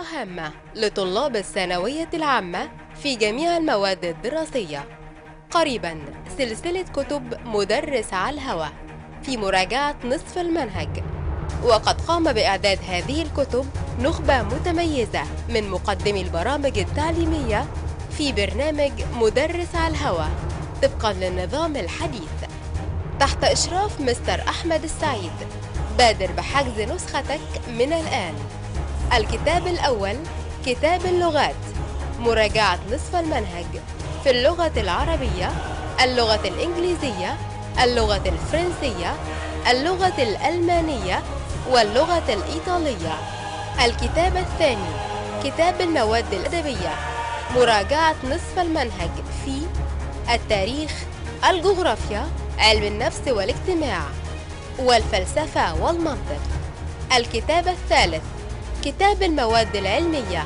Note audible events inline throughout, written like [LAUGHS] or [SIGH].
هامة لطلاب الثانوية العامة في جميع المواد الدراسية قريبا سلسلة كتب مدرس على الهوى في مراجعة نصف المنهج وقد قام بإعداد هذه الكتب نخبة متميزة من مقدمي البرامج التعليمية في برنامج مدرس على الهوى طبقا للنظام الحديث تحت إشراف مستر أحمد السعيد بادر بحجز نسختك من الآن الكتاب الأول كتاب اللغات مراجعة نصف المنهج في اللغة العربية اللغة الإنجليزية اللغة الفرنسية اللغة الألمانية واللغة الإيطالية الكتاب الثاني كتاب المواد الأدبية مراجعة نصف المنهج في التاريخ الجغرافيا علم النفس والاجتماع والفلسفة والمنطق الكتاب الثالث كتاب المواد العلمية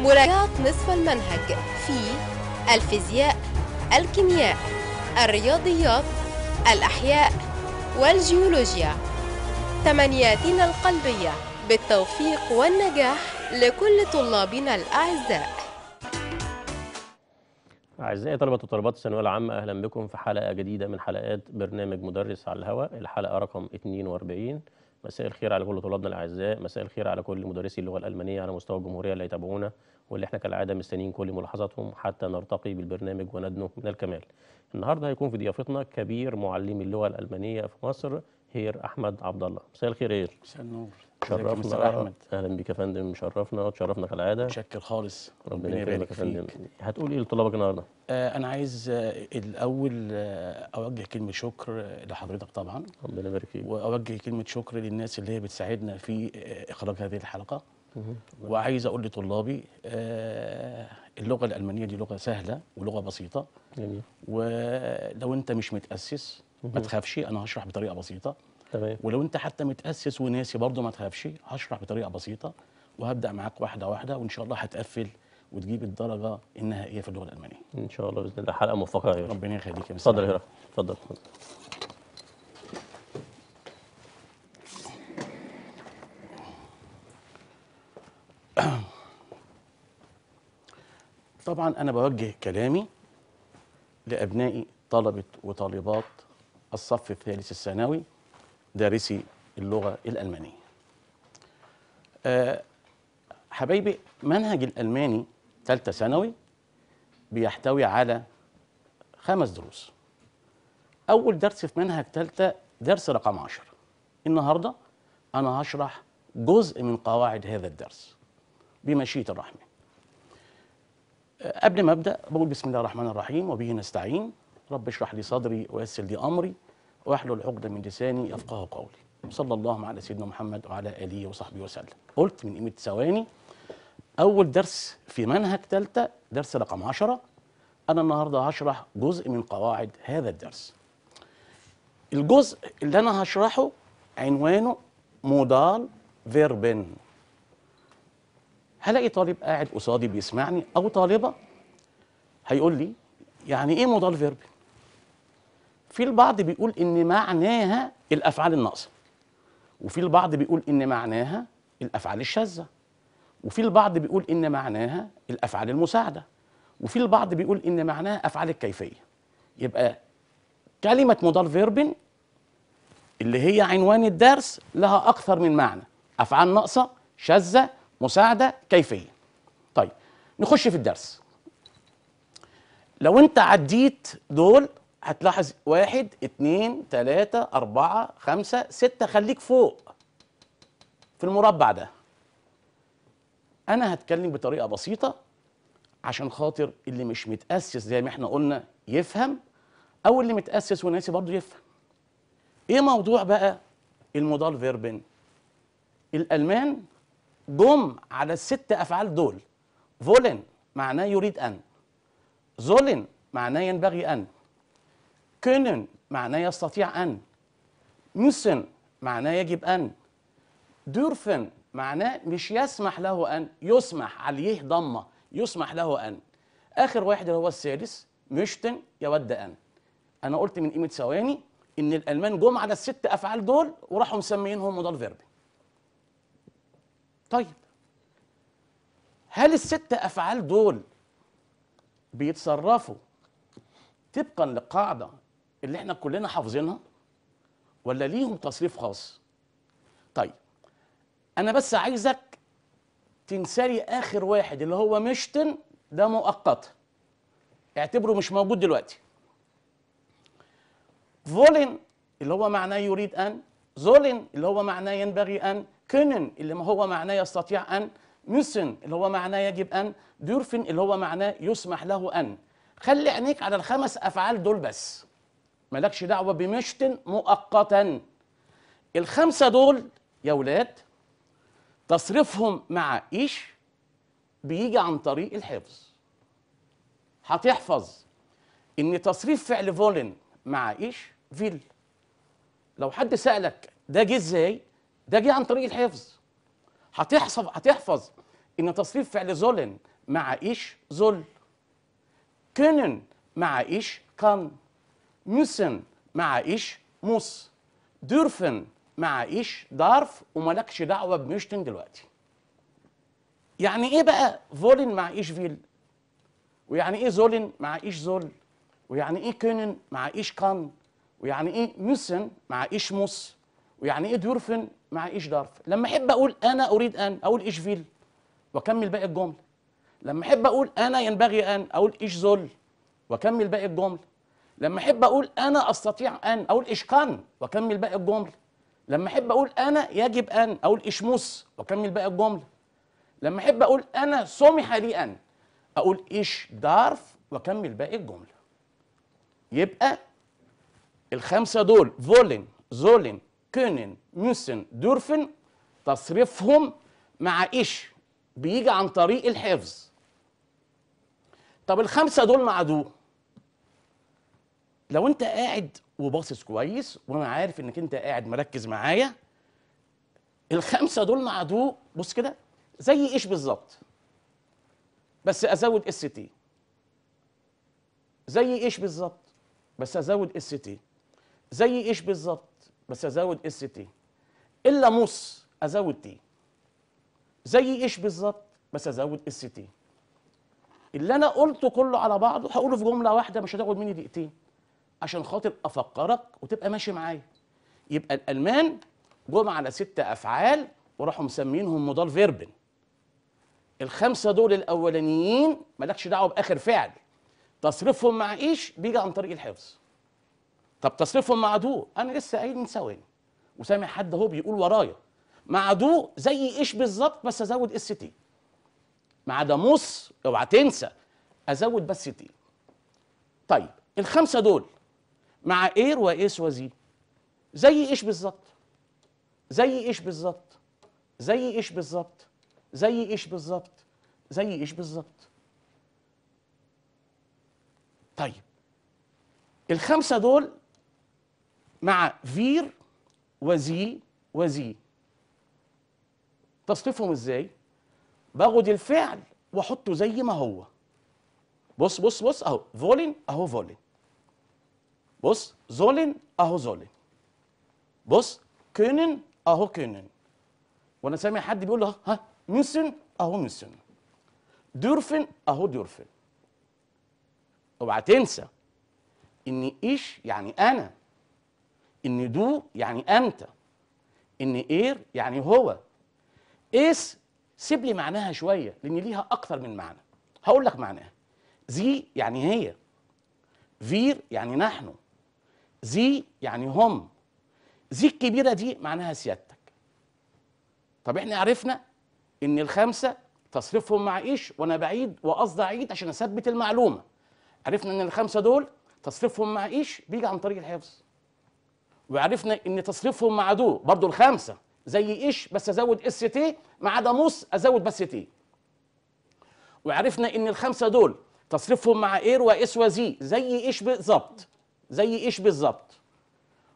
مراجعة نصف المنهج في الفيزياء الكيمياء الرياضيات الأحياء والجيولوجيا تمنياتنا القلبية بالتوفيق والنجاح لكل طلابنا الأعزاء أعزائي طلبة وطلبات الثانوية العامة أهلا بكم في حلقة جديدة من حلقات برنامج مدرس على الهواء الحلقة رقم 42 مساء الخير على كل طلابنا الاعزاء مساء الخير على كل مدرسي اللغه الالمانيه على مستوى الجمهوريه اللي يتابعونا واللي احنا كالعاده مستنيين كل ملاحظاتهم حتى نرتقي بالبرنامج وندنو من الكمال النهارده هيكون في ضيافتنا كبير معلمي اللغه الالمانيه في مصر هير احمد عبد الله مساء الخير هير مساء النور شرفنا احمد اهلا بيك يا فندم شرفنا وتشرفنا كالعاده متشكر خالص ربنا يبارك فيك هتقول ايه لطلابك النهارده آه انا عايز آه الاول آه اوجه كلمه شكر آه، لحضرتك طبعا ربنا يبارك فيك واوجه كلمه شكر للناس اللي هي بتساعدنا في آه، اخراج هذه الحلقه وعايز اقول لطلابي آه، اللغه الالمانيه دي لغه سهله ولغه بسيطه جميل ولو انت مش متاسس ما تخافش انا هشرح بطريقه بسيطه تمام ولو انت حتى متاسس وناسي برضه ما تخافش هشرح بطريقه بسيطه وهبدا معاك واحده واحده وان شاء الله هتقفل وتجيب الدرجه النهائيه في اللغه الالمانيه ان شاء الله باذن الله حلقه موفقه يا ربنا يخليك يا اتفضل يا اتفضل [COUGHS] طبعا انا بوجه كلامي لابنائي طلبه وطالبات الصف الثالث الثانوي دارسي اللغة الألمانية أه حبايبي منهج الألماني ثالثة ثانوي بيحتوي على خمس دروس أول درس في منهج ثالثة درس رقم 10 النهاردة أنا هشرح جزء من قواعد هذا الدرس بمشيئة الرحمن أه قبل ما أبدأ بقول بسم الله الرحمن الرحيم وبه نستعين رب اشرح لي صدري ويسر لي أمري واحلل عقدة من لساني يفقه قولي صلى الله على سيدنا محمد وعلى آله وصحبه وسلم قلت من قيمة ثواني أول درس في منهج ثالثة درس رقم 10 أنا النهاردة هشرح جزء من قواعد هذا الدرس الجزء اللي أنا هشرحه عنوانه مودال فيربن هلاقي طالب قاعد قصادي بيسمعني أو طالبة هيقول لي يعني إيه مودال فيربن في البعض بيقول ان معناها الافعال الناقصه وفي البعض بيقول ان معناها الافعال الشاذه وفي البعض بيقول ان معناها الافعال المساعده وفي البعض بيقول ان معناها افعال الكيفيه يبقى كلمه مضار فيرب اللي هي عنوان الدرس لها اكثر من معنى افعال ناقصه شاذه مساعده كيفيه طيب نخش في الدرس لو انت عديت دول هتلاحظ واحد اتنين تلاتة أربعة خمسة ستة خليك فوق في المربع ده أنا هتكلم بطريقة بسيطة عشان خاطر اللي مش متأسس زي ما احنا قلنا يفهم أو اللي متأسس وناسي برضه يفهم إيه موضوع بقى المضال فيربن الألمان جم على الست أفعال دول فولن معناه يريد أن زولن معناه ينبغي أن كنن معناه يستطيع أن مسن معناه يجب أن دورفن معناه مش يسمح له أن يسمح عليه ضمة يسمح له أن آخر واحد اللي هو السادس مشتن يود أن أنا قلت من قيمة ثواني إن الألمان جم على الست أفعال دول وراحوا مسمينهم مضاد فيربي طيب هل الست أفعال دول بيتصرفوا طبقا لقاعدة اللي احنا كلنا حافظينها ولا ليهم تصريف خاص طيب انا بس عايزك تنسالي اخر واحد اللي هو مشتن ده مؤقت اعتبره مش موجود دلوقتي فولن اللي هو معناه يريد ان زولن اللي هو معناه ينبغي ان كنن اللي هو معناه يستطيع ان ميسن اللي هو معناه يجب ان دورفن اللي هو معناه يسمح له ان خلي عينيك على الخمس افعال دول بس مالكش دعوه بمشت مؤقتا الخمسه دول يا ولاد تصريفهم مع ايش بيجي عن طريق الحفظ هتحفظ ان تصريف فعل فولن مع ايش فيل لو حد سالك ده جه ازاي ده جه عن طريق الحفظ هتحفظ هتحفظ ان تصريف فعل زولن مع ايش زول كنن مع ايش كان müssen مع ايش muss dürfen مع ich darf ومالكش دعوه بمشتن دلوقتي يعني ايه بقى فولن مع ايش فيل ويعني ايه زولن مع ايش زول ويعني ايه كونن مع ايش كان ويعني ايه müssen مع ايش muss ويعني ايه دورفن مع ايش دارف لما احب اقول انا اريد ان اقول ايش فيل واكمل باقي الجمله لما احب اقول انا ينبغي ان اقول ايش زول واكمل باقي الجمله لما احب اقول انا استطيع ان اقول اشكان واكمل باقي الجمل لما احب اقول انا يجب ان اقول اشموس واكمل باقي الجمل لما احب اقول انا سمح لي ان اقول ايش دارف واكمل باقي الجمله يبقى الخمسه دول فولن زولن كونن ميسن دورفن تصريفهم مع ايش بيجي عن طريق الحفظ طب الخمسه دول مع دول لو انت قاعد وباصص كويس وانا عارف انك انت قاعد مركز معايا الخمسه دول مع دول بص كده زي ايش بالظبط بس ازود اس تي زي ايش بالظبط بس ازود اس تي زي ايش بالظبط بس ازود اس تي الا نص ازود تي زي ايش بالظبط بس ازود اس تي اللي انا قلته كله على بعضه هقوله في جمله واحده مش هتاخد مني دقيقتين عشان خاطر افكرك وتبقى ماشي معايا يبقى الالمان جم على ست افعال وراحوا مسمينهم مضال فيربن الخمسه دول الاولانيين مالكش دعوه باخر فعل تصريفهم مع ايش بيجي عن طريق الحفظ طب تصريفهم مع دو انا لسه قايل من ثواني وسامع حد اهو بيقول ورايا مع دو زي ايش بالظبط بس ازود اس تي مع داموس اوعى تنسى ازود بس تي طيب الخمسه دول مع اير وايس وزي زي ايش بالظبط زي ايش بالظبط زي ايش بالظبط زي ايش بالظبط زي ايش بالظبط طيب الخمسه دول مع فير وزي وزي تصنيفهم ازاي باخد الفعل واحطه زي ما هو بص بص بص اهو فولين اهو فولين بص زولين اهو زولين بص können اهو können وانا سامع حد بيقول له ها ميسن اهو ميسن دورفن اهو دورفن اوعى تنسى ان ايش يعني انا ان دو يعني انت ان اير يعني هو اس سيب لي معناها شويه لان ليها اكثر من معنى هقول لك معناها زي يعني هي فير يعني نحن زي يعني هم زي الكبيرة دي معناها سيادتك طب احنا عرفنا ان الخمسة تصريفهم مع ايش وانا بعيد وقصد اعيد عشان اثبت المعلومة عرفنا ان الخمسة دول تصريفهم مع ايش بيجي عن طريق الحفظ وعرفنا ان تصريفهم مع دو برضو الخمسة زي ايش بس ازود اس تي ما عدا موس ازود بس تي وعرفنا ان الخمسة دول تصريفهم مع اير واس وزي زي ايش بالظبط زي ايش بالظبط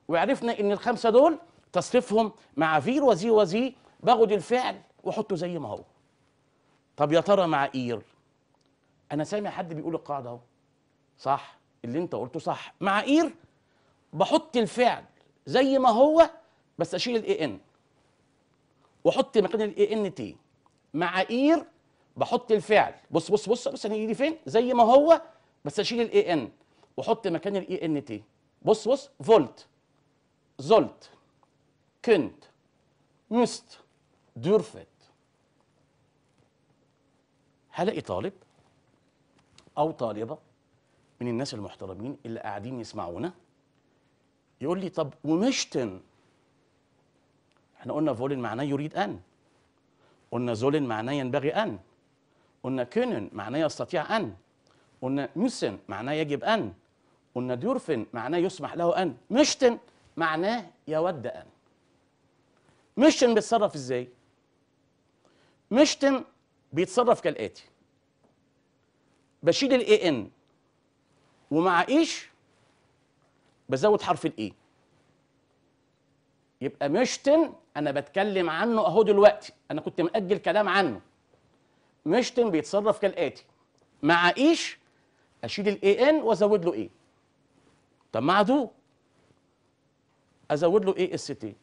وعرفنا ان الخمسه دول تصريفهم مع فير وزي وزي باخد الفعل واحطه زي ما هو طب يا ترى مع اير انا سامع حد بيقول القاعده اهو صح اللي انت قلته صح مع اير بحط الفعل زي ما هو بس اشيل الاي ان واحط مكان الاي ان تي مع اير بحط الفعل بص بص بص بص انا دي فين زي ما هو بس اشيل الاي ان وحط مكان الاي ان e تي بص بص فولت زولت كنت مست دورفت هلاقي طالب او طالبه من الناس المحترمين اللي قاعدين يسمعونا يقول لي طب ومشتن احنا قلنا فولن معناه يريد ان قلنا زولن معناه ينبغي ان قلنا كنن معناه يستطيع ان قلنا ميسن معناه يجب ان قلنا ديورفن معناه يسمح له أن مشتن معناه يود أن مشتن بيتصرف إزاي؟ مشتن بيتصرف كالآتي بشيل الاي ان ومع ايش بزود حرف الاي e. يبقى مشتن انا بتكلم عنه اهو دلوقتي انا كنت مأجل كلام عنه مشتن بيتصرف كالاتي مع ايش اشيل الاي ان وازود له ايه طب ما عدو ازود له ايه اس تي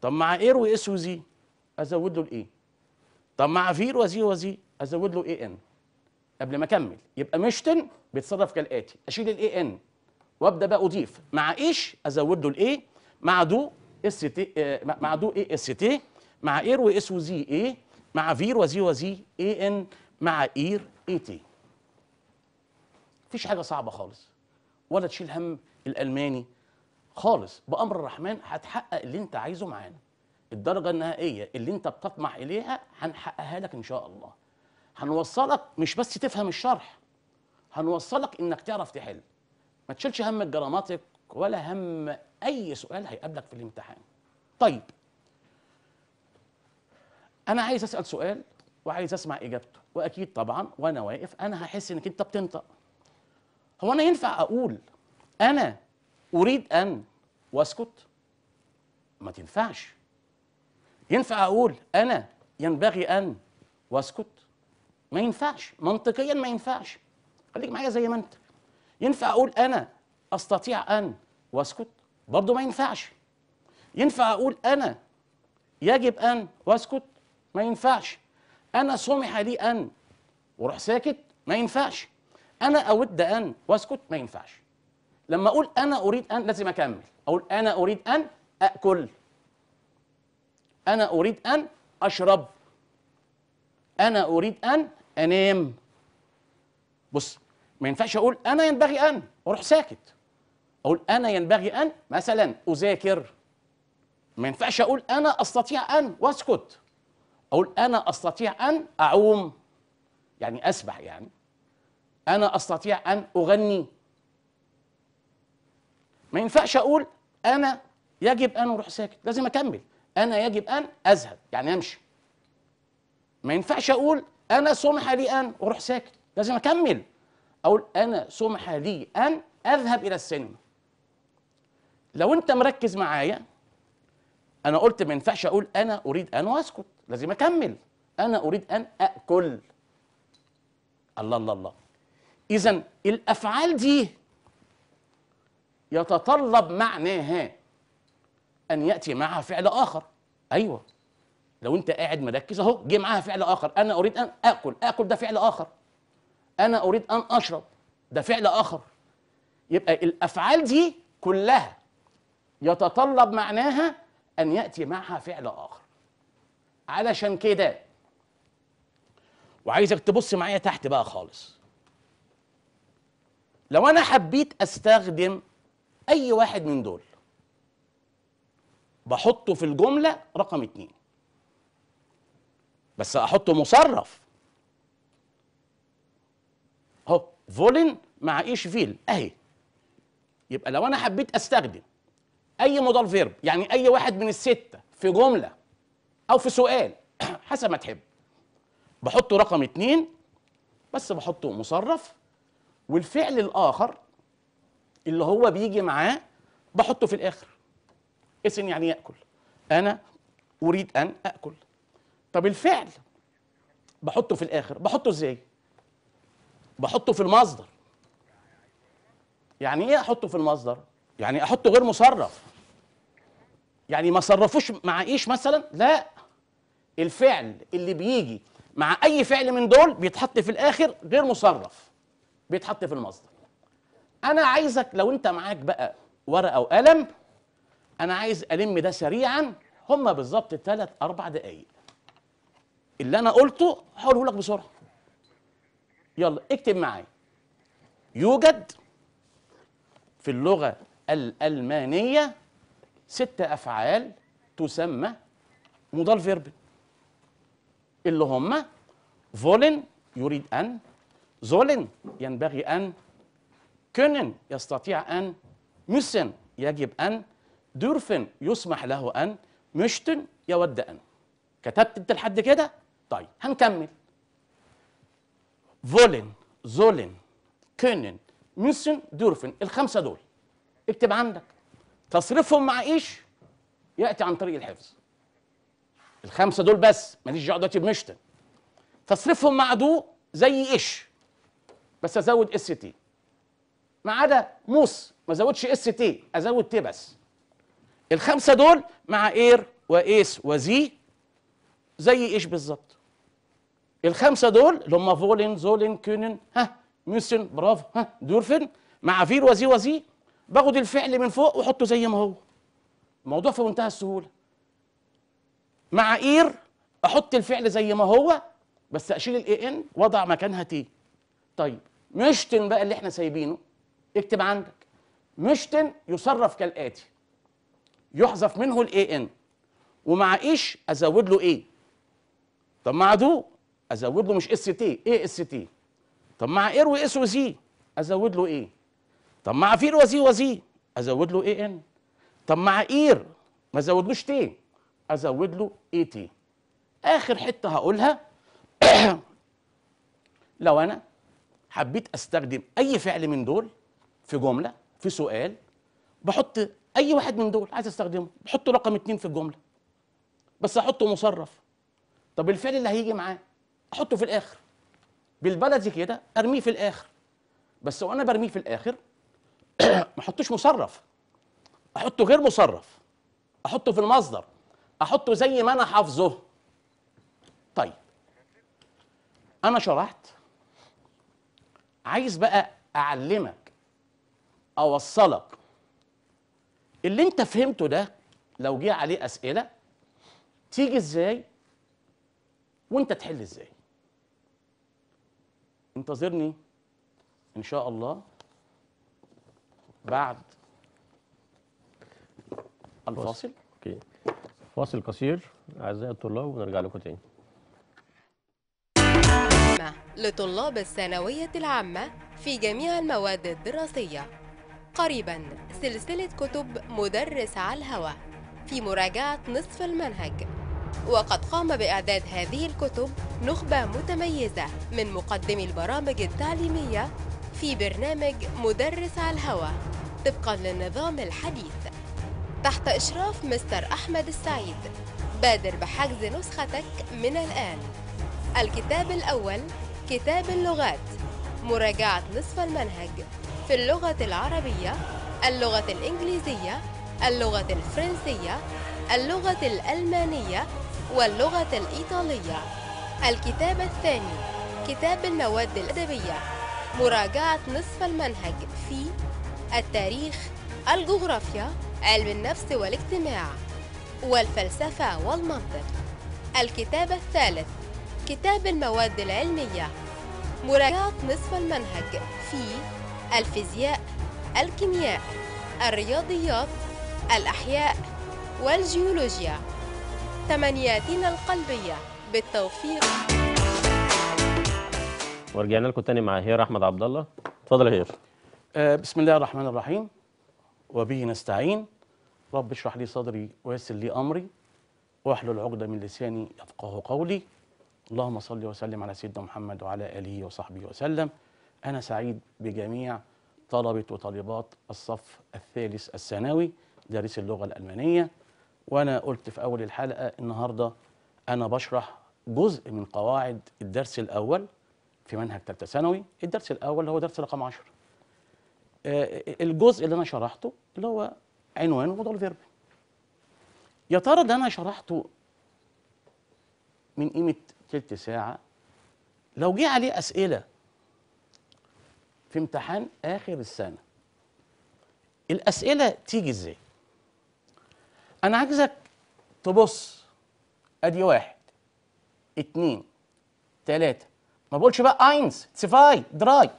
طب مع اير واس وزي ازود له الاي e. طب مع فير وزي وزي ازود له اي ان قبل ما اكمل يبقى مشتن بيتصرف كالاتي اشيل الاي ان وابدا بقى اضيف مع ايش ازود له الاي مع دو اس تي اه مع دو اي اس تي مع اير واس وزي اي مع فير وزي وزي اي ان مع اير اي تي مفيش حاجه صعبه خالص ولا تشيل هم الالماني خالص بامر الرحمن هتحقق اللي انت عايزه معانا الدرجه النهائيه اللي انت بتطمح اليها هنحققها لك ان شاء الله هنوصلك مش بس تفهم الشرح هنوصلك انك تعرف تحل ما تشيلش هم الجراماتيك ولا هم اي سؤال هيقابلك في الامتحان طيب انا عايز اسال سؤال وعايز اسمع اجابته واكيد طبعا وانا واقف انا هحس انك انت بتنطق هو انا ينفع اقول انا اريد ان واسكت ما تنفعش ينفع اقول انا ينبغي ان واسكت ما ينفعش منطقيا ما ينفعش خليك معايا زي ما انت ينفع اقول انا استطيع ان واسكت برضه ما ينفعش ينفع اقول انا يجب ان واسكت ما ينفعش انا سمح لي ان وروح ساكت ما ينفعش انا اود ان واسكت ما ينفعش لما اقول انا اريد ان لازم اكمل اقول انا اريد ان اكل انا اريد ان اشرب انا اريد ان انام بص ما ينفعش اقول انا ينبغي ان اروح ساكت اقول انا ينبغي ان مثلا اذاكر ما ينفعش اقول انا استطيع ان واسكت اقول انا استطيع ان اعوم يعني اسبح يعني انا استطيع ان اغني ما ينفعش اقول انا يجب ان اروح ساكت لازم اكمل انا يجب ان اذهب يعني امشي ما ينفعش اقول انا سمح لي ان اروح ساكت لازم اكمل اقول انا سمح لي ان اذهب الى السينما لو انت مركز معايا انا قلت ما ينفعش اقول انا اريد ان اسكت لازم اكمل انا اريد ان اكل الله الله الله إذا الأفعال دي يتطلب معناها أن يأتي معها فعل آخر أيوه لو أنت قاعد مركز أهو جه معاها فعل آخر أنا أريد أن آكل آكل ده فعل آخر أنا أريد أن أشرب ده فعل آخر يبقى الأفعال دي كلها يتطلب معناها أن يأتي معها فعل آخر علشان كده وعايزك تبص معايا تحت بقى خالص لو انا حبيت استخدم اي واحد من دول بحطه في الجمله رقم اتنين بس احطه مصرف اهو فولن مع ايش فيل اهي يبقى لو انا حبيت استخدم اي مودال فيرب يعني اي واحد من السته في جمله او في سؤال [CLEARS THROAT] حسب ما تحب بحطه رقم اتنين بس بحطه مصرف والفعل الاخر اللي هو بيجي معاه بحطه في الاخر اسم يعني ياكل انا اريد ان اكل طب الفعل بحطه في الاخر بحطه ازاي بحطه في المصدر يعني ايه احطه في المصدر يعني احطه غير مصرف يعني ما صرفوش مع ايش مثلا لا الفعل اللي بيجي مع اي فعل من دول بيتحط في الاخر غير مصرف بيتحط في المصدر انا عايزك لو انت معاك بقى ورقه وقلم انا عايز الم ده سريعا هما بالظبط ثلاث اربع دقايق اللي انا قلته هقوله لك بسرعه يلا اكتب معايا يوجد في اللغه الالمانيه ست افعال تسمى مضال فيرب اللي هما فولن يريد ان زولن ينبغي أن كنن يستطيع أن مسن يجب أن دورفن يسمح له أن مشتن يود أن كتبت أنت لحد كده؟ طيب هنكمل فولن زولن كنن مسن دورفن الخمسة دول اكتب عندك تصرفهم مع ايش؟ يأتي عن طريق الحفظ الخمسة دول بس ماليش دعوة دلوقتي بمشتن تصرفهم مع دو زي ايش؟ بس ازود اس تي ما عدا موس ما ازودش اس تي ازود تي بس الخمسه دول مع اير وايس وزي زي ايش بالظبط الخمسه دول اللي هم فولين زولين كونن ها ميسن برافو ها دورفن مع فير وزي وزي باخد الفعل من فوق واحطه زي ما هو الموضوع في منتهى السهوله مع اير احط الفعل زي ما هو بس اشيل الاي ان واضع مكانها تي طيب مشتن بقى اللي احنا سايبينه اكتب عندك مشتن يصرف كالاتي يحذف منه الاي ان ومع ايش ازود له ايه طب مع دو ازود له مش اس تي ايه اس تي طب مع اير واس وزي ازود له ايه طب مع فير وزي وزي ازود له اي ان طب مع اير ما ازودلوش تي ازود له اي تي اخر حته هقولها [COUGHS] لو انا حبيت استخدم اي فعل من دول في جمله في سؤال بحط اي واحد من دول عايز استخدمه بحط رقم اتنين في الجمله بس احطه مصرف طب الفعل اللي هيجي معاه احطه في الاخر بالبلدي كده ارميه في الاخر بس وانا برميه في الاخر [CLEARS THROAT] ما احطوش مصرف احطه غير مصرف احطه في المصدر احطه زي ما انا حافظه طيب انا شرحت عايز بقى اعلمك اوصلك اللي انت فهمته ده لو جه عليه اسئله تيجي ازاي وانت تحل ازاي انتظرني ان شاء الله بعد الفاصل اوكي فاصل قصير اعزائي الطلاب ونرجع لكم تاني لطلاب الثانوية العامة في جميع المواد الدراسية قريبا سلسلة كتب مدرس على الهواء في مراجعة نصف المنهج وقد قام بإعداد هذه الكتب نخبة متميزة من مقدمي البرامج التعليمية في برنامج مدرس على الهواء طبقا للنظام الحديث تحت إشراف مستر أحمد السعيد بادر بحجز نسختك من الآن الكتاب الأول كتاب اللغات مراجعة نصف المنهج في اللغة العربية اللغة الإنجليزية اللغة الفرنسية اللغة الألمانية واللغة الإيطالية الكتاب الثاني كتاب المواد الأدبية مراجعة نصف المنهج في التاريخ الجغرافيا علم النفس والاجتماع والفلسفة والمنطق الكتاب الثالث كتاب المواد العلمية مراجعة نصف المنهج في الفيزياء الكيمياء الرياضيات الأحياء والجيولوجيا تمنياتنا القلبية بالتوفيق ورجعنا لكم تاني مع هير أحمد عبد الله اتفضل هير آه، بسم الله الرحمن الرحيم وبه نستعين رب اشرح لي صدري ويسر لي أمري واحلل عقدة من لساني يفقه قولي اللهم صل وسلم على سيدنا محمد وعلى آله وصحبه وسلم أنا سعيد بجميع طلبة وطالبات الصف الثالث الثانوي دارس اللغة الألمانية وأنا قلت في أول الحلقة النهاردة أنا بشرح جزء من قواعد الدرس الأول في منهج ثالثة ثانوي الدرس الأول هو درس رقم 10 آه، الجزء اللي أنا شرحته اللي هو عنوانه مودال فيرب يا ترى ده أنا شرحته من قيمة ثلث ساعة لو جه عليه أسئلة في امتحان آخر السنة الأسئلة تيجي إزاي؟ أنا عايزك تبص أدي واحد اتنين تلاتة ما بقولش بقى اينز سيفاي دراي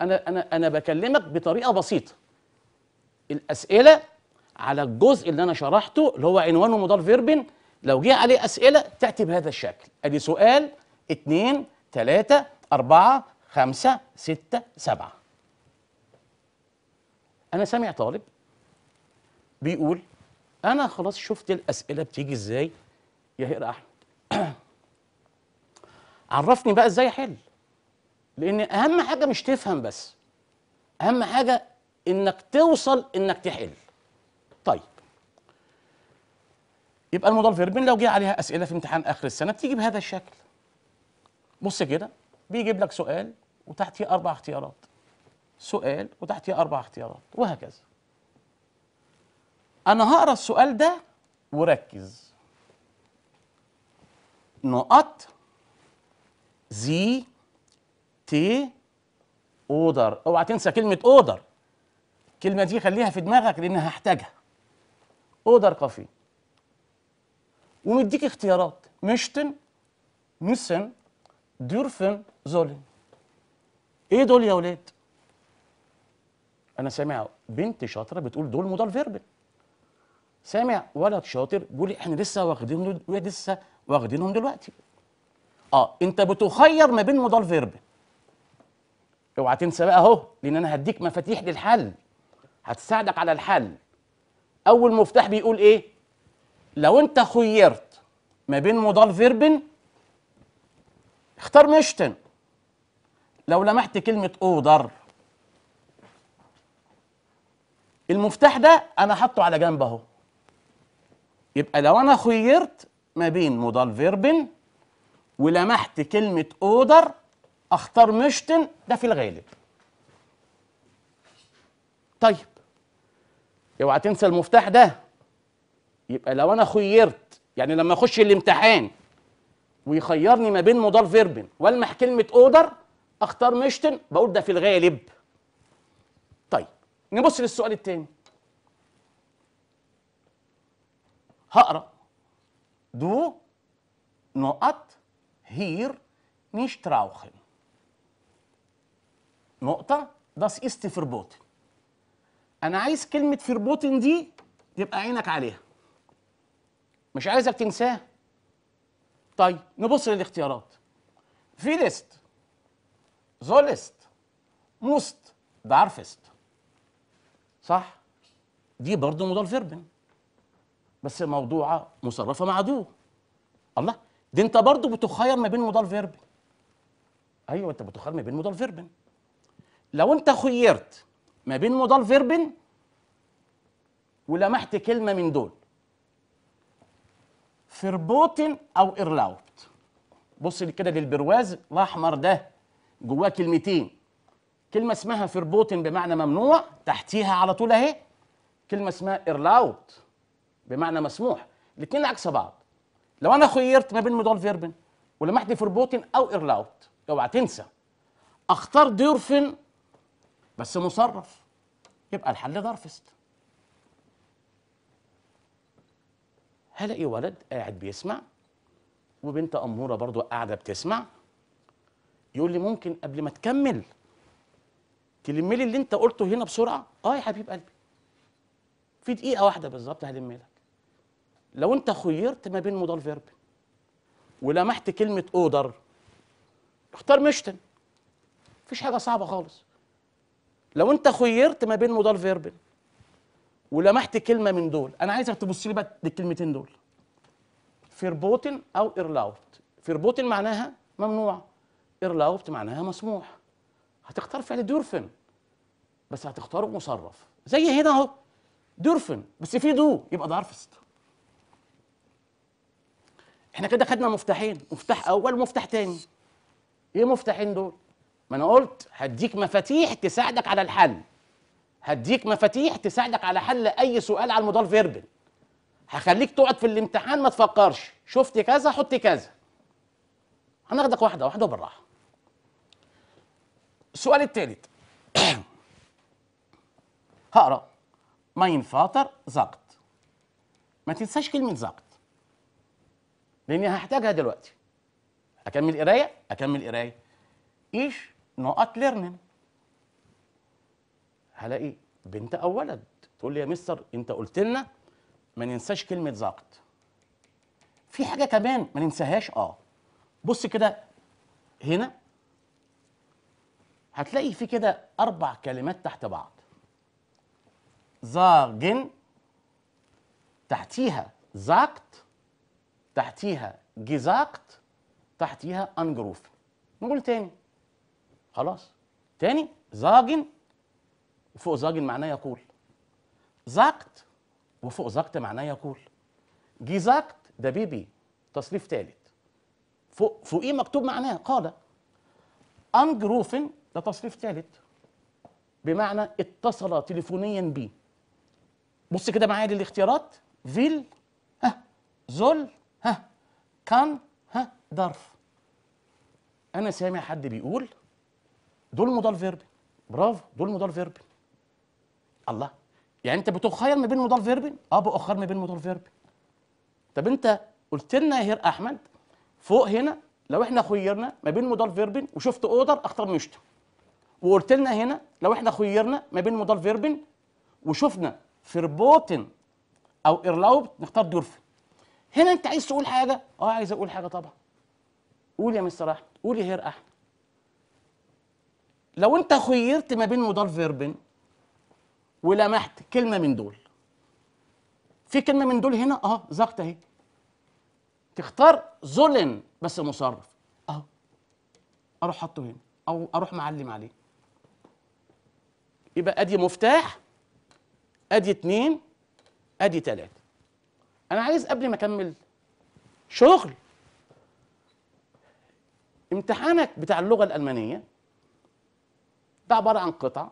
انا انا انا بكلمك بطريقه بسيطه الاسئله على الجزء اللي انا شرحته اللي هو عنوانه مضاد فيربن لو جه عليه اسئله تاتي بهذا الشكل ادي سؤال اتنين تلاته اربعه خمسه سته سبعه انا سامع طالب بيقول انا خلاص شفت الاسئله بتيجي ازاي يا هير احمد [CLEARS THROAT] عرفني بقى ازاي احل لان اهم حاجه مش تفهم بس اهم حاجه انك توصل انك تحل يبقى فيربين لو جه عليها اسئله في امتحان اخر السنه بتيجي بهذا الشكل بص كده بيجيب لك سؤال وتحتيه اربع اختيارات سؤال وتحتيه اربع اختيارات وهكذا انا هقرا السؤال ده وركز نقط زي تي اودر اوعى تنسى كلمه اودر الكلمه دي خليها في دماغك لان هحتاجها اودر كافيه ونديك اختيارات مشتن مسن دورفن زولن ايه دول يا ولاد انا سامع بنت شاطره بتقول دول مضارع فيربل سامع ولد شاطر بيقول احنا لسه واخدينهم لسه واخدينهم دلوقتي اه انت بتخير ما بين مضارع فيربل اوعى تنسى بقى اهو لان انا هديك مفاتيح للحل هتساعدك على الحل اول مفتاح بيقول ايه لو انت خيرت ما بين مضاد فيرب اختار مشتن لو لمحت كلمة أودر المفتاح ده أنا حاطه على جنب أهو يبقى لو أنا خيرت ما بين مضاد فيربن ولمحت كلمة أودر أختار مشتن ده في الغالب طيب اوعى تنسى المفتاح ده يبقى لو انا خيرت يعني لما اخش الامتحان ويخيرني ما بين مضار فيربن والمح كلمه اودر اختار مشتن بقول ده في الغالب طيب نبص للسؤال الثاني هقرا دو نقط هير نيشت تراوخن نقطة داس إست فربوتن أنا عايز كلمة فربوتن دي يبقى عينك عليها مش عايزك تنساه طيب نبص للاختيارات في ليست زو ليست موست دارفست صح دي برضه مضال فيربن بس موضوعه مصرفه مع دو الله دي انت برضه بتخير ما بين مضال فيربن ايوه انت بتخير ما بين مضال فيربن لو انت خيرت ما بين مضال فيربن ولمحت كلمه من دول فربوتن او ايرلاوت بص كده للبرواز الاحمر ده جواه كلمتين كلمه اسمها فربوتن بمعنى ممنوع تحتيها على طول اهي كلمه اسمها ايرلاوت بمعنى مسموح الاثنين عكس بعض لو انا خيرت ما بين مودال فيربن ولمحت فربوتن او ايرلاوت اوعى تنسى اختار ديرفن بس مصرف يبقى الحل دارفست هلاقي ولد قاعد بيسمع وبنت اموره برضو قاعده بتسمع يقول لي ممكن قبل ما تكمل تلمي لي اللي انت قلته هنا بسرعه اه يا حبيب قلبي في دقيقه واحده بالظبط هلم لك لو انت خيرت ما بين مضال فيرب ولمحت كلمه اودر اختار مشتن مفيش حاجه صعبه خالص لو انت خيرت ما بين مضال فيربن ولمحت كلمه من دول انا عايزك تبص لي بقى للكلمتين دول فيربوتن او ايرلاوت فيربوتن معناها ممنوع ايرلاوت معناها مسموح هتختار فعل دورفن بس هتختاره مصرف زي هنا اهو دورفن بس في دو يبقى دارفست احنا كده خدنا مفتاحين مفتاح اول مفتاح تاني ايه مفتاحين دول ما انا قلت هديك مفاتيح تساعدك على الحل هديك مفاتيح تساعدك على حل اي سؤال على المودال فيربل هخليك تقعد في الامتحان ما تفكرش شفت كذا حط كذا هناخدك واحده واحده وبالراحه السؤال الثالث [COUGHS] هقرا ماين فاتر زقت ما تنساش كلمه زقت لاني هحتاجها دلوقتي اكمل قرايه اكمل قرايه ايش نقط ليرنينج هلاقي بنت او ولد تقول لي يا مستر انت قلت لنا ما ننساش كلمه زاقط في حاجه كمان ما ننساهاش اه بص كده هنا هتلاقي في كده اربع كلمات تحت بعض زاجن تحتيها زاكت تحتيها جزاقت تحتيها انجروف نقول تاني خلاص تاني زاجن وفوق زاجن معناه يقول زاقت وفوق زاقت معناه يقول جي زاقت ده بيبي تصريف ثالث فوق فوقيه مكتوب معناه قال انجروفن ده تصريف ثالث بمعنى اتصل تليفونيا بي بص كده معايا للاختيارات فيل ها زول ها كان ها ظرف انا سامع حد بيقول دول مضال فيرب برافو دول مضال فيرب الله يعني انت بتخير ما بين مضاد فيربن اه بأخير ما بين مضاد فيربن طب انت قلت لنا يا هير احمد فوق هنا لو احنا خيرنا ما بين مضاد فيربن وشفت اودر اختار مشت وقلت لنا هنا لو احنا خيرنا ما بين مضاد فيربن وشفنا فيربوتن او ايرلاوب نختار دورفن هنا انت عايز تقول حاجه اه عايز اقول حاجه طبعا قول يا مستر احمد قول يا هير احمد لو انت خيرت ما بين مضاد فيربن ولمحت كلمه من دول في كلمه من دول هنا اه ظبط اهي تختار ظلم بس مصرف اهو اروح حاطه هنا او اروح معلم عليه يبقى ادي مفتاح ادي اتنين ادي تلاته انا عايز قبل ما اكمل شغل امتحانك بتاع اللغه الالمانيه ده عباره عن قطع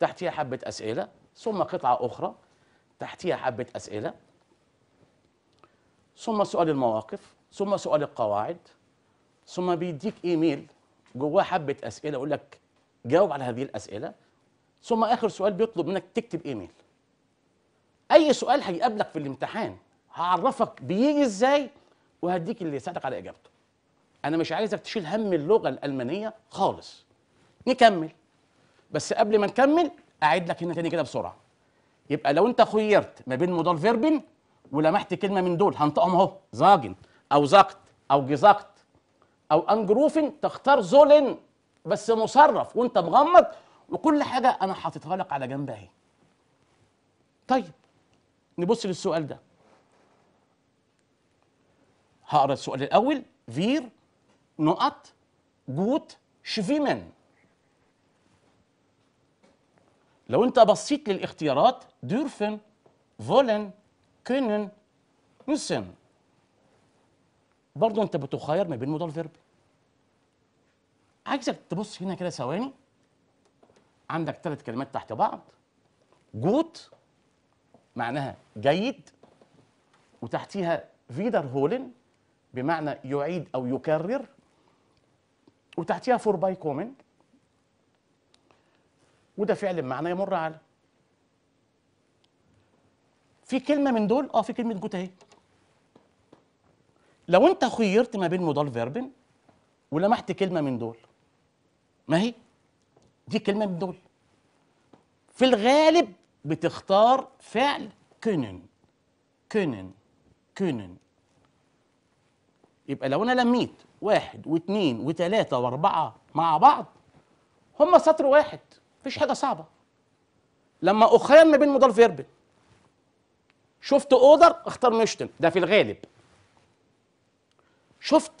تحتها حبة أسئلة ثم قطعة أخرى تحتها حبة أسئلة ثم سؤال المواقف ثم سؤال القواعد ثم بيديك إيميل جواه حبة أسئلة يقول لك جاوب على هذه الأسئلة ثم آخر سؤال بيطلب منك تكتب إيميل أي سؤال هيقابلك في الامتحان هعرفك بيجي إزاي وهديك اللي يساعدك على إجابته أنا مش عايزك تشيل هم اللغة الألمانية خالص نكمل بس قبل ما نكمل اعيد لك هنا تاني كده بسرعه يبقى لو انت خيرت ما بين مضارع فيربن ولمحت كلمه من دول هنطقهم اهو زاجن او زاقت او جزاقت او انجروفن تختار زولن بس مصرف وانت مغمض وكل حاجه انا حاططها لك على جنب اهي طيب نبص للسؤال ده هقرا السؤال الاول فير نقط جوت شفيمن لو انت بصيت للاختيارات دورفن فولن كنن نسن برضه انت بتخير ما بين مضارع فيرب عايزك تبص هنا كده ثواني عندك ثلاث كلمات تحت بعض جوت معناها جيد وتحتيها فيدر هولن بمعنى يعيد او يكرر وتحتيها فور باي كومن وده فعل بمعنى يمر على في كلمه من دول اه في كلمه جوت اهي لو انت خيرت ما بين مضال فيربن ولمحت كلمه من دول ما هي دي كلمه من دول في الغالب بتختار فعل كنن كنن كنن يبقى لو انا لميت واحد واثنين وثلاثه واربعه مع بعض هم سطر واحد مفيش حاجه صعبه لما اخير ما بين مضاد فيربل شفت اودر اختار مشتم ده في الغالب شفت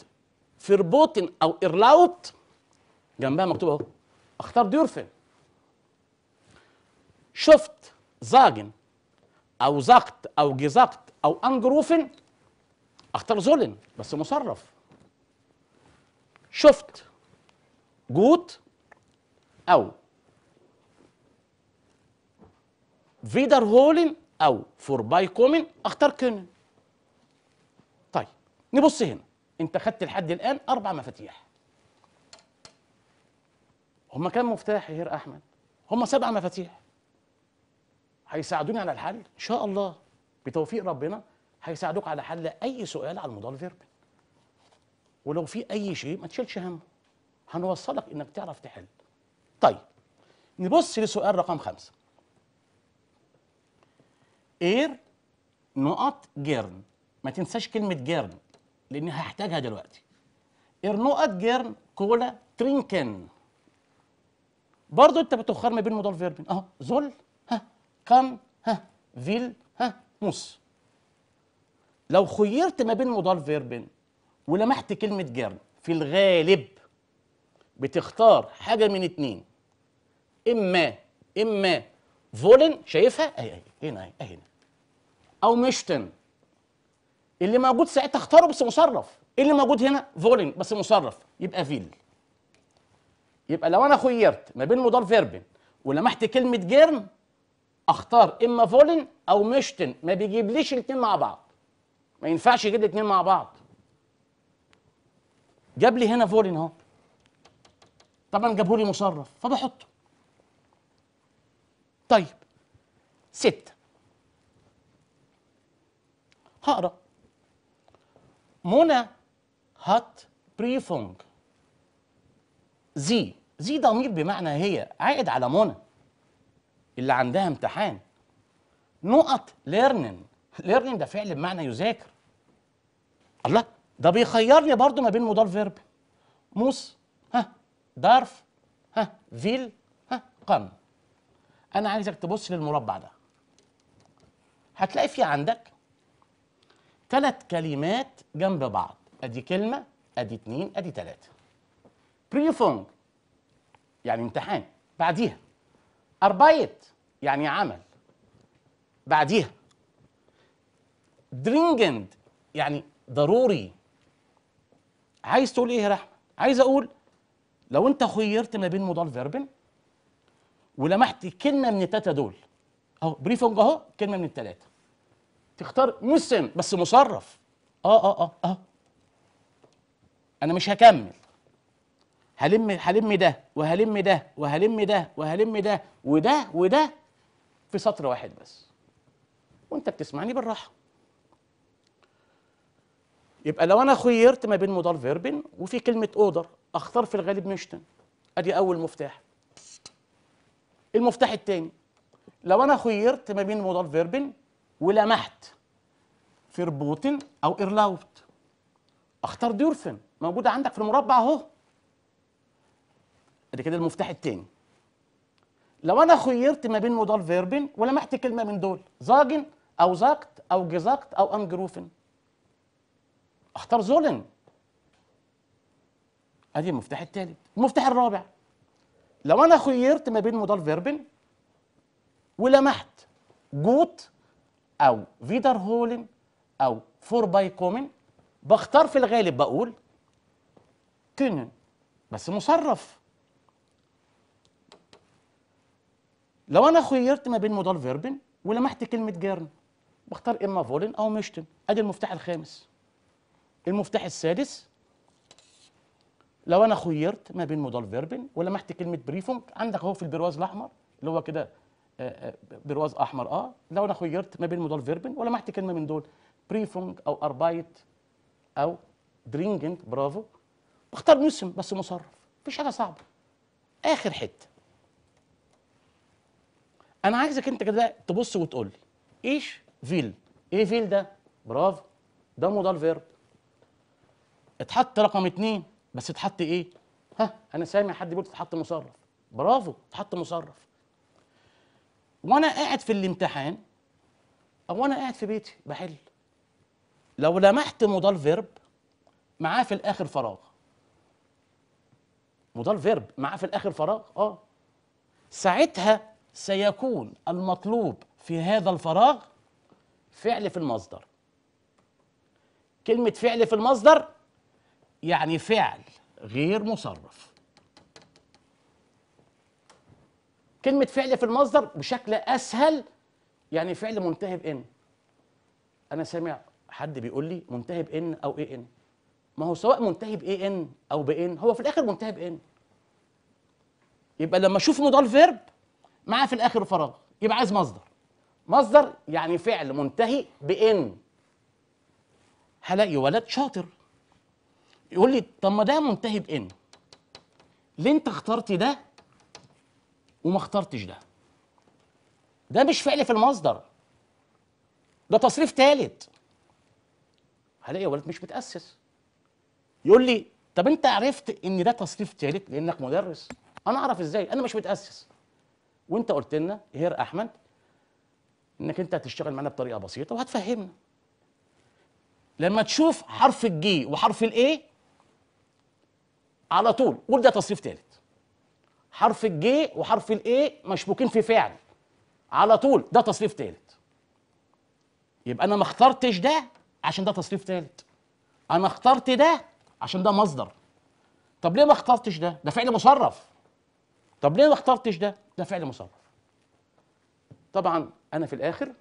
فيربوتن او ارلاوت جنبها مكتوب اهو اختار ديورفن شفت زاجن او زاقت او جزاقت او انجروفن اختار زولن بس مصرف شفت جوت او فيدر هولن او فور باي كومن اختار كومن طيب نبص هنا انت خدت لحد الان اربع مفاتيح هم كام مفتاح يا هير احمد هم سبع مفاتيح هيساعدوني على الحل ان شاء الله بتوفيق ربنا هيساعدوك على حل اي سؤال على المضاد فيرب ولو في اي شيء ما تشيلش همه هنوصلك انك تعرف تحل طيب نبص لسؤال رقم خمسة اير نقط جيرن ما تنساش كلمه جيرن لاني هحتاجها دلوقتي اير نقط جيرن كولا ترينكن برضه انت بتختار ما بين مضاف فيرب اهو زول ها كان ها فيل ها موس لو خيرت ما بين مضاف فيرب ولمحت كلمه جيرن في الغالب بتختار حاجه من اتنين اما اما فولن شايفها اي اي هنا اهي هنا او مشتن اللي موجود ساعتها اختاره بس مصرف اللي موجود هنا فولين بس مصرف يبقى فيل يبقى لو انا خيرت ما بين مضاف فيرب ولمحت كلمه جيرن اختار اما فولين او مشتن ما بيجيبليش الاثنين مع بعض ما ينفعش يجيب الاثنين مع بعض جاب لي هنا فولين اهو طبعا جابه لي مصرف فبحطه طيب ستة هقرا منى هات بريفونج زي زي ضمير بمعنى هي عائد على منى اللي عندها امتحان نقط ليرنين ليرنين ده فعل بمعنى يذاكر الله ده بيخيرني برضو ما بين مضاف فيرب موس ها دارف ها فيل ها قن انا عايزك تبص للمربع ده هتلاقي في عندك ثلاث كلمات جنب بعض ادي كلمه ادي اتنين ادي ثلاثه بريفونج يعني امتحان بعديها اربايت يعني عمل بعديها درينجند يعني ضروري عايز تقول ايه يا رحمه عايز اقول لو انت خيرت ما بين مضال فيربن ولمحت كلمه من التلاته دول اهو بريفنج اهو كلمه من الثلاثه تختار مسلم بس مصرف اه اه اه اه انا مش هكمل هلم هلم ده وهلم ده وهلم ده وهلم ده وده وده في سطر واحد بس وانت بتسمعني بالراحه يبقى لو انا خيرت ما بين مضار فيربن وفي كلمه اودر اختار في الغالب مشتن ادي اول مفتاح المفتاح الثاني لو انا خيرت ما بين مودال فيربن ولمحت فيربوتن او ايرلاوت اختار دورفن موجوده عندك في المربع اهو ادي كده المفتاح التاني لو انا خيرت ما بين مودال فيربن ولمحت كلمه من دول زاجن او زاكت او جزاكت او انجروفن اختار زولن ادي المفتاح الثالث المفتاح الرابع لو انا خيرت ما بين مودال فيربن ولمحت جوت او فيدر هولن او فور باي كومن بختار في الغالب بقول كنن بس مصرف لو انا خيرت ما بين مودال فيربن ولمحت كلمه جيرن بختار اما فولن او مشتن ادي المفتاح الخامس المفتاح السادس لو انا خيرت ما بين مودال فيربن ولمحت كلمه بريفونج عندك اهو في البرواز الاحمر اللي هو كده برواز احمر اه لو انا خيرت ما بين مودال فيربن ولمحت كلمه من دول بريفونج او اربايت او درينجنج برافو بختار موسم بس مصرف مفيش حاجه صعبه اخر حته انا عايزك انت كده تبص وتقول لي ايش فيل ايه فيل ده برافو ده مودال فيرب اتحط رقم اتنين بس اتحط ايه ها انا سامع حد بيقول تتحط مصرف برافو اتحط مصرف وانا قاعد في الامتحان او انا قاعد في بيتي بحل لو لمحت مضال فيرب معاه في الاخر فراغ مضال فيرب معاه في الاخر فراغ اه ساعتها سيكون المطلوب في هذا الفراغ فعل في المصدر كلمة فعل في المصدر يعني فعل غير مصرف كلمه فعل في المصدر بشكل اسهل يعني فعل منتهي بان انا سامع حد بيقول لي منتهي بان او ايه ان ما هو سواء منتهي بايه ان او بان هو في الاخر منتهي بان يبقى لما اشوف مضاف فيرب معاه في الاخر فراغ يبقى عايز مصدر مصدر يعني فعل منتهي بان هلاقي ولد شاطر يقول لي طب ما ده منتهي بان ليه انت اخترت ده وما اخترتش ده ده مش فعل في المصدر ده تصريف ثالث هلاقي يا ولد مش متاسس يقول لي طب انت عرفت ان ده تصريف ثالث لانك مدرس انا اعرف ازاي انا مش متاسس وانت قلت لنا هير احمد انك انت هتشتغل معانا بطريقه بسيطه وهتفهمنا لما تشوف حرف الجي وحرف الايه على طول قول ده تصريف ثالث حرف الجي وحرف الاي مشبوكين في فعل على طول ده تصريف ثالث يبقى انا ما اخترتش ده عشان ده تصريف ثالث انا اخترت ده عشان ده مصدر طب ليه ما اخترتش ده ده فعل مصرف طب ليه ما اخترتش ده ده فعل مصرف طبعا انا في الاخر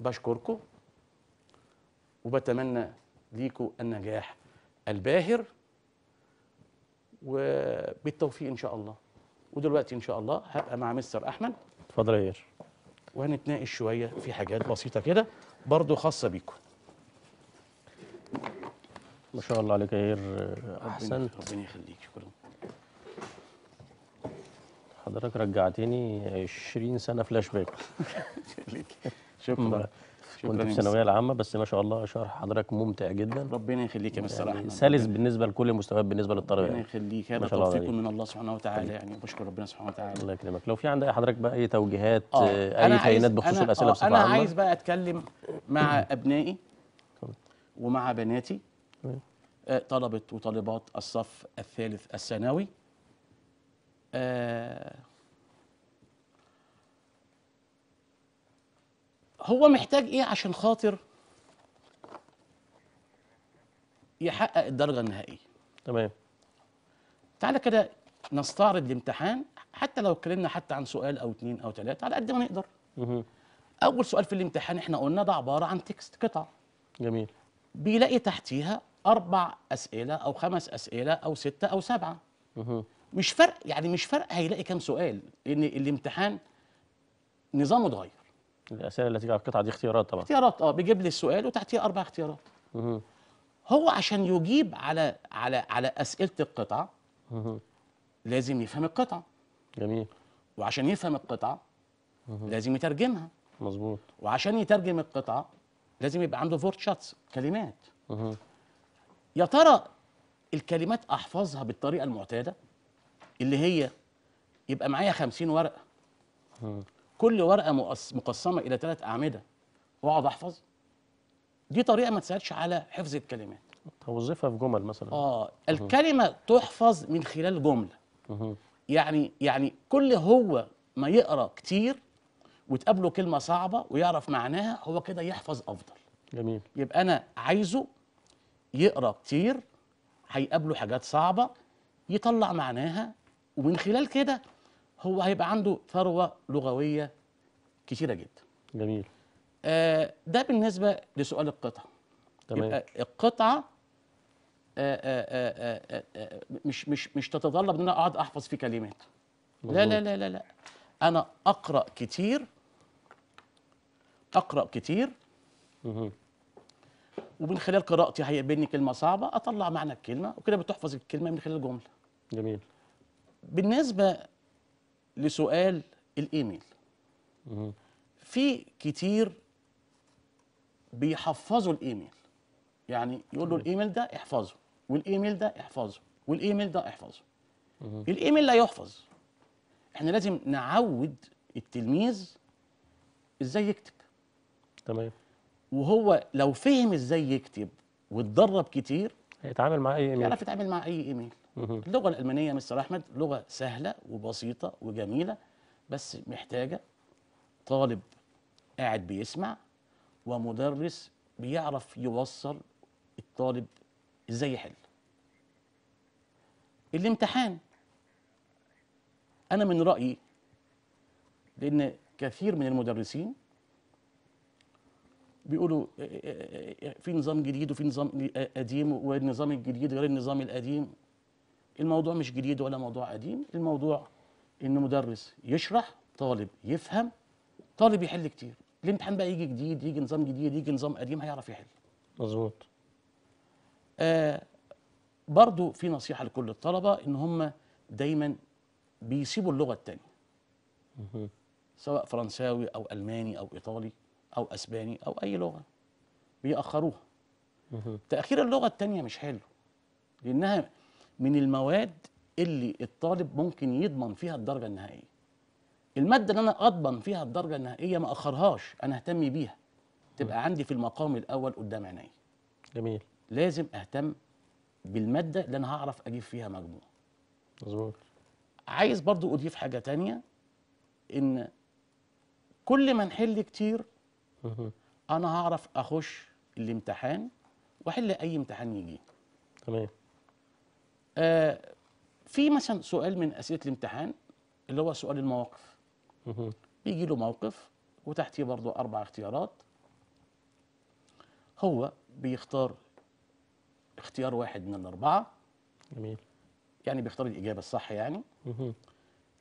بشكركم وبتمنى ليكم النجاح الباهر وبالتوفيق ان شاء الله ودلوقتي ان شاء الله هبقى مع مستر احمد اتفضل يا هير وهنتناقش شويه في حاجات بسيطه كده برضو خاصه بيكم ما شاء الله عليك يا هير احسن ربنا يخليك شكرا حضرتك رجعتني 20 سنه فلاش باك [LAUGHS] شكرا [LAUGHS] كنت في الثانويه العامه بس ما شاء الله شرح حضرتك ممتع جدا ربنا يخليك يا مستر يعني احمد سلس بالنسبه لكل المستويات بالنسبه للطلبه ربنا يعني. يخليك هذا توفيق من الله سبحانه وتعالى يعني بشكر ربنا سبحانه وتعالى الله يكرمك لو في عند حضرتك بقى اي توجيهات آه، آه، اي تينات بخصوص الاسئله بصفه آه، عامه انا عايز بقى اتكلم مع [COUGHS] ابنائي ومع بناتي طلبة وطالبات الصف الثالث الثانوي هو محتاج ايه عشان خاطر يحقق الدرجه النهائيه تمام تعالى كده نستعرض الامتحان حتى لو اتكلمنا حتى عن سؤال او اتنين او تلاته على قد ما نقدر مه. اول سؤال في الامتحان احنا قلنا ده عباره عن تكست قطع جميل بيلاقي تحتيها اربع اسئله او خمس اسئله او سته او سبعه مه. مش فرق يعني مش فرق هيلاقي كام سؤال لان الامتحان نظامه اتغير الاسئله التي على القطعه دي اختيارات طبعا اختيارات اه بيجيب لي السؤال وتحتيه اربع اختيارات مه. هو عشان يجيب على على على اسئله القطعه لازم يفهم القطعه جميل وعشان يفهم القطعه مه. لازم يترجمها مظبوط وعشان يترجم القطعه لازم يبقى عنده فور شاتس كلمات يا ترى الكلمات احفظها بالطريقه المعتاده اللي هي يبقى معايا 50 ورقه كل ورقه مقسمه الى ثلاث اعمده واقعد احفظ دي طريقه ما تساعدش على حفظ الكلمات توظيفها في جمل مثلا اه الكلمه تحفظ من خلال جمله يعني يعني كل هو ما يقرا كتير وتقابله كلمه صعبه ويعرف معناها هو كده يحفظ افضل جميل يبقى انا عايزه يقرا كتير هيقابله حاجات صعبه يطلع معناها ومن خلال كده هو هيبقى عنده ثروه لغويه كثيره جدا جميل آه ده بالنسبه لسؤال القطعه تمام يبقى القطعه آه، آآ آه، آآ آه، آآ مش مش مش تتطلب ان انا اقعد احفظ في كلمات لا لا لا لا لا انا اقرا كتير اقرا كتير مه. ومن خلال قراءتي هيقابلني كلمه صعبه اطلع معنى الكلمه وكده بتحفظ الكلمه من خلال الجمله جميل بالنسبه لسؤال الايميل في كتير بيحفظوا الايميل يعني يقول له الايميل ده احفظه والايميل ده احفظه والايميل ده احفظه الايميل لا يحفظ احنا لازم نعود التلميذ ازاي يكتب تمام وهو لو فهم ازاي يكتب واتدرب كتير هيتعامل مع اي ايميل يعرف يتعامل مع اي ايميل اللغه الالمانيه مستر احمد لغه سهله وبسيطه وجميله بس محتاجه طالب قاعد بيسمع ومدرس بيعرف يوصل الطالب ازاي يحل الامتحان انا من رايي لان كثير من المدرسين بيقولوا آه، آه، آه، في نظام جديد وفي نظام قديم والنظام الجديد غير النظام القديم الموضوع مش جديد ولا موضوع قديم الموضوع ان مدرس يشرح طالب يفهم طالب يحل كتير الامتحان بقى يجي جديد يجي نظام جديد يجي نظام قديم هيعرف يحل مظبوط آه برضو في نصيحه لكل الطلبه ان هم دايما بيسيبوا اللغه الثانيه سواء فرنساوي او الماني او ايطالي او اسباني او اي لغه بيأخروها تأخير اللغة الثانية مش حلو لأنها من المواد اللي الطالب ممكن يضمن فيها الدرجه النهائيه الماده اللي انا اضمن فيها الدرجه النهائيه ما اخرهاش انا اهتم بيها تبقى عندي في المقام الاول قدام عيني جميل لازم اهتم بالماده اللي انا هعرف اجيب فيها مجموع مظبوط عايز برضو اضيف حاجه تانية ان كل ما نحل كتير انا هعرف اخش الامتحان واحل اي امتحان يجي تمام آه، في مثلا سؤال من اسئله الامتحان اللي هو سؤال المواقف بيجي له موقف وتحتيه برضه اربع اختيارات هو بيختار اختيار واحد من الاربعه جميل يعني بيختار الاجابه الصح يعني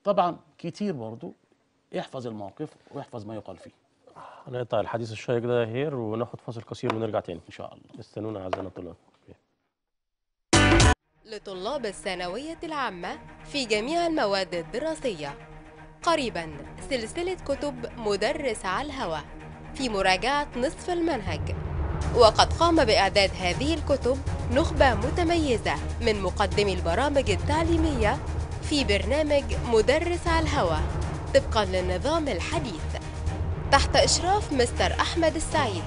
طبعا كتير برضه يحفظ الموقف ويحفظ ما يقال فيه هنقطع الحديث الشيق ده هير وناخد فاصل قصير ونرجع تاني ان شاء الله استنونا اعزائنا الطلاب لطلاب الثانوية العامة في جميع المواد الدراسية قريبا سلسلة كتب مدرس على الهوى في مراجعة نصف المنهج وقد قام بإعداد هذه الكتب نخبة متميزة من مقدمي البرامج التعليمية في برنامج مدرس على الهوى طبقا للنظام الحديث تحت إشراف مستر أحمد السعيد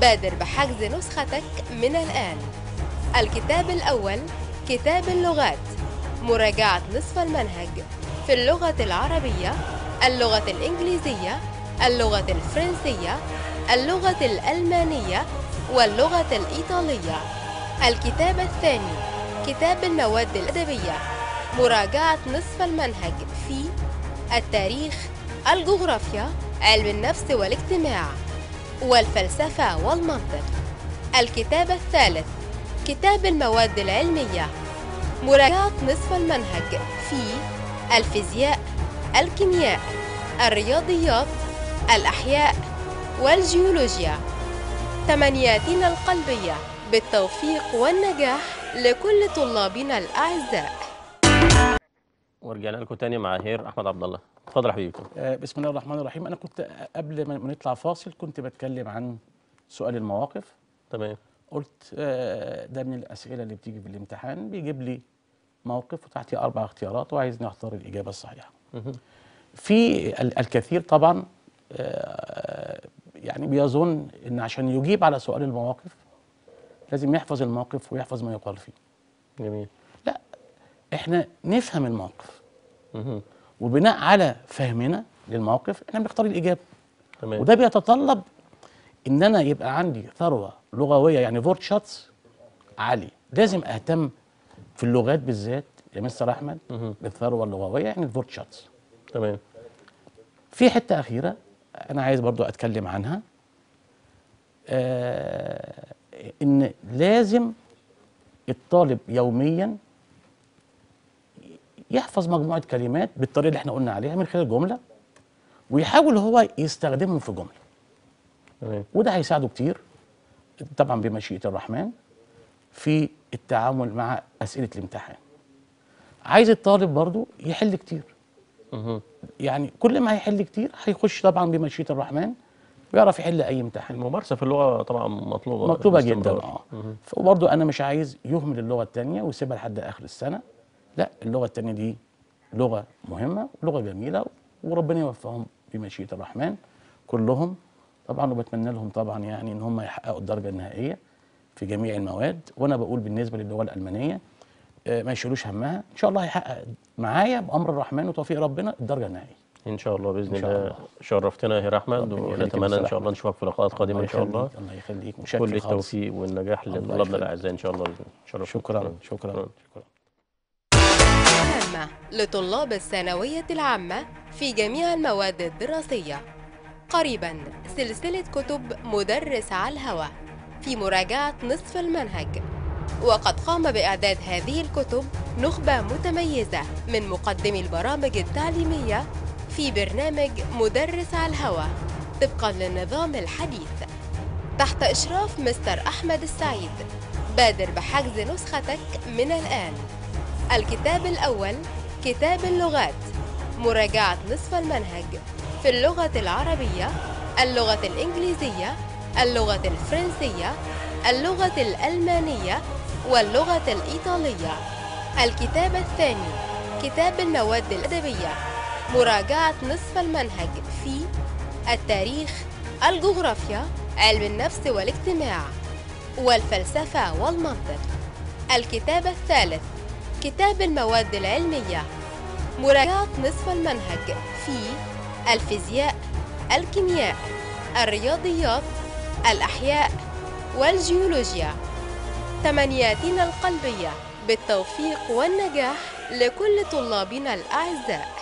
بادر بحجز نسختك من الآن الكتاب الأول كتاب اللغات مراجعة نصف المنهج في اللغة العربية اللغة الإنجليزية اللغة الفرنسية اللغة الألمانية واللغة الإيطالية الكتاب الثاني كتاب المواد الأدبية مراجعة نصف المنهج في التاريخ الجغرافيا علم النفس والاجتماع والفلسفة والمنطق الكتاب الثالث كتاب المواد العلمية مراجعة نصف المنهج في الفيزياء الكيمياء الرياضيات الأحياء والجيولوجيا تمنياتنا القلبية بالتوفيق والنجاح لكل طلابنا الأعزاء ورجعنا لكم تاني مع هير احمد عبد الله اتفضل حبيبي آه، بسم الله الرحمن الرحيم انا كنت آه، قبل ما نطلع فاصل كنت بتكلم عن سؤال المواقف تمام قلت آه، ده من الاسئله اللي بتيجي في الامتحان بيجيب لي موقف وتحتي اربع اختيارات وعايزني اختار الاجابه الصحيحه. في الكثير طبعا آه، يعني بيظن ان عشان يجيب على سؤال المواقف لازم يحفظ الموقف ويحفظ ما يقال فيه. جميل. لا احنا نفهم الموقف. وبناء على فهمنا للموقف احنا بنختار الاجابه. تمام. وده بيتطلب ان انا يبقى عندي ثروه لغويه يعني فورت شاتس عالي لازم اهتم في اللغات بالذات يا مستر احمد بالثروه اللغويه يعني الفورت شاتس تمام في حته اخيره انا عايز برضو اتكلم عنها آه ان لازم الطالب يوميا يحفظ مجموعه كلمات بالطريقه اللي احنا قلنا عليها من خلال جمله ويحاول هو يستخدمهم في جمله تمام وده هيساعده كتير طبعا بمشيئه الرحمن في التعامل مع اسئله الامتحان عايز الطالب برضو يحل كتير يعني كل ما هيحل كتير هيخش طبعا بمشيئه الرحمن ويعرف يحل اي امتحان الممارسه في اللغه طبعا مطلوبه مطلوبه جدا اه وبرده انا مش عايز يهمل اللغه الثانيه ويسيبها لحد اخر السنه لا اللغه الثانيه دي لغه مهمه ولغه جميله وربنا يوفقهم بمشيئه الرحمن كلهم طبعا وبتمنى لهم طبعا يعني ان هم يحققوا الدرجه النهائيه في جميع المواد وانا بقول بالنسبه للدول الالمانيه آه، ما يشيلوش همها ان شاء الله هيحقق معايا بامر الرحمن وتوفيق ربنا الدرجه النهائيه ان شاء الله باذن الله شرفتنا يا احمد ونتمنى ان شاء الله نشوفك في لقاءات قادمه ان شاء الله الله يخليك كل التوفيق والنجاح لطلابنا الاعزاء ان شاء الله شكرا شكرا شكرا لطلاب الثانويه العامه في جميع المواد الدراسيه قريبا سلسلة كتب مدرس على الهوى في مراجعة نصف المنهج وقد قام بإعداد هذه الكتب نخبة متميزة من مقدمي البرامج التعليمية في برنامج مدرس على الهوى طبقا للنظام الحديث تحت إشراف مستر أحمد السعيد بادر بحجز نسختك من الآن الكتاب الأول كتاب اللغات مراجعة نصف المنهج في اللغة العربية اللغة الإنجليزية اللغة الفرنسية اللغة الألمانية واللغة الإيطالية الكتاب الثاني كتاب المواد الأدبية مراجعة نصف المنهج في التاريخ الجغرافيا علم النفس والاجتماع والفلسفة والمنطق الكتاب الثالث كتاب المواد العلمية مراجعة نصف المنهج في الفيزياء الكيمياء الرياضيات الأحياء والجيولوجيا تمنياتنا القلبية بالتوفيق والنجاح لكل طلابنا الأعزاء